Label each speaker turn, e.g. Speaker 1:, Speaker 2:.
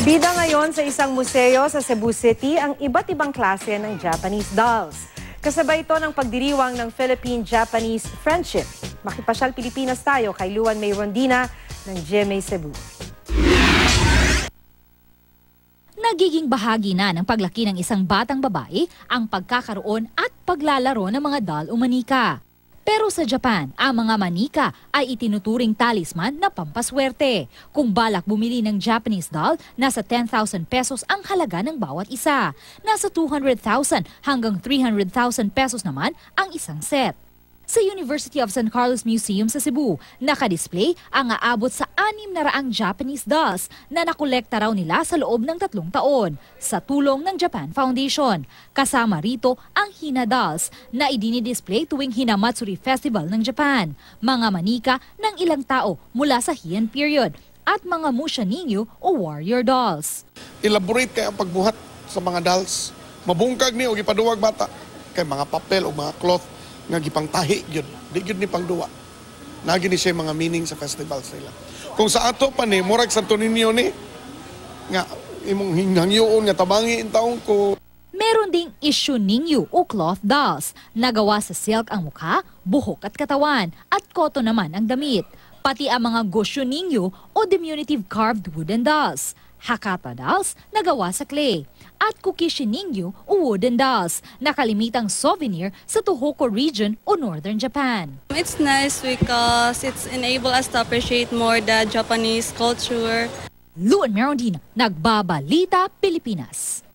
Speaker 1: Bida ngayon sa isang museo sa Cebu City ang iba't ibang klase ng Japanese dolls. Kasabay ito ng pagdiriwang ng Philippine-Japanese Friendship. Makipasyal Pilipinas tayo kay Luan May Rondina ng GMA Cebu.
Speaker 2: Nagiging bahagi na ng paglaki ng isang batang babae ang pagkakaroon at paglalaro ng mga doll o manika. Pero sa Japan, ang mga manika ay itinuturing talisman na pampaswerte. Kung balak bumili ng Japanese doll, nasa 10,000 pesos ang halaga ng bawat isa. Nasa 200,000 hanggang 300,000 pesos naman ang isang set sa University of San Carlos Museum sa Cebu. Nakadisplay ang aabot sa na raang Japanese dolls na nakolekta raw nila sa loob ng tatlong taon sa tulong ng Japan Foundation. Kasama rito ang Hina dolls na idinidisplay tuwing Hinamatsuri Festival ng Japan. Mga manika ng ilang tao mula sa Heian period at mga musha ninyo o warrior dolls.
Speaker 3: Elaborate kay ang pagbuhat sa mga dolls. Mabungkag ni niyo, ipaduwag bata kay mga papel o mga cloth nga gipangtahi gyud di gyud ni pangduwa nagi ni siya mga meaning sa festivals nila kung sa ato pa ni murag Santo Niño ni nga imong hinghang hinghangyoon nga tabangi in taong ko Meron ding issue ninyo o cloth
Speaker 2: dolls. Nagawa sa silk ang mukha, buhok at katawan, at koto naman ang damit. Pati ang mga gosyo ninyo o diminutive carved wooden dolls. Hakata dolls nagawa sa clay at kukishininyu o wooden dolls, nakalimitang souvenir sa Tohoku region o northern Japan. It's nice because it's enable us to appreciate more the Japanese culture. Luan Merondina, Nagbabalita, Pilipinas.